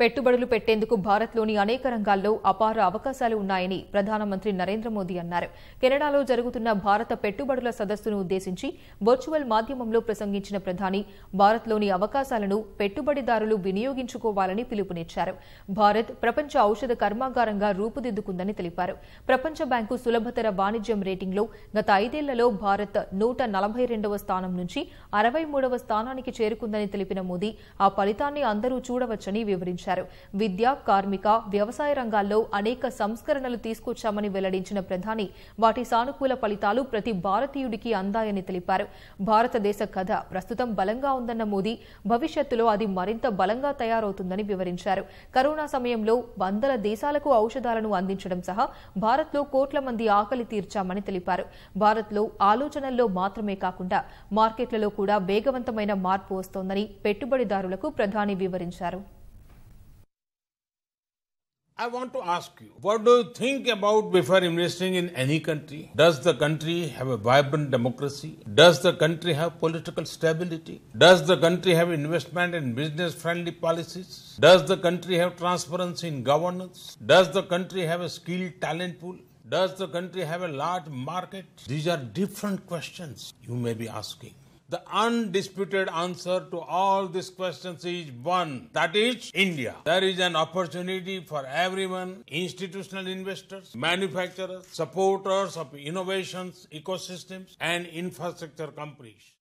పెట్టుబడులు పెట్టేందుకు భారత్లోని అనేక రంగాల్లో అపార అవకాశాలు ఉన్నాయని ప్రధానమంత్రి నరేంద్ర మోదీ అన్నారు కెనడాలో జరుగుతున్న భారత పెట్టుబడుల సదస్సును ఉద్దేశించి వర్చువల్ మాధ్యమంలో ప్రసంగించిన ప్రధాని భారత్లోని అవకాశాలను పెట్టుబడిదారులు వినియోగించుకోవాలని పిలుపునిచ్చారు భారత్ ప్రపంచ ఔషధ కర్మాగారంగా రూపుదిద్దుకుందని తెలిపారు ప్రపంచ బ్యాంకు సులభతర వాణిజ్యం రేటింగ్లో గత ఐదేళ్లలో భారత్ నూట నలభై రెండవ స్థానం నుంచి అరవై మూడవ స్థానానికి చేరుకుందని తెలిపిన మోదీ ఆ ఫలితాన్ని అందరూ చూడవచ్చని వివరించారు విమర్శించారు విద్య కార్మిక వ్యవసాయ రంగాల్లో అనేక సంస్కరణలు తీసుకొచ్చామని వెల్లడించిన ప్రధాని వాటి సానుకూల ఫలితాలు ప్రతి భారతీయుడికి అందాయని తెలిపారు భారతదేశ కథ ప్రస్తుతం బలంగా ఉందన్న మోదీ భవిష్యత్తులో అది మరింత బలంగా తయారవుతుందని వివరించారు కరోనా సమయంలో వందల దేశాలకు ఔషధాలను అందించడం సహా భారత్లో కోట్ల మంది ఆకలి తీర్చామని తెలిపారు భారత్లో ఆలోచనల్లో మాత్రమే కాకుండా మార్కెట్లలో కూడా వేగవంతమైన మార్పు వస్తోందని పెట్టుబడిదారులకు ప్రధాని వివరించారు I want to ask you, what do you think about before investing in any country? Does the country have a vibrant democracy? Does the country have political stability? Does the country have investment and business friendly policies? Does the country have transparency in governance? Does the country have a skilled talent pool? Does the country have a large market? These are different questions you may be asking. The undisputed answer to all these questions is one that is India. There is an opportunity for everyone institutional investors, manufacturers, supporters of innovations, ecosystems, and infrastructure companies.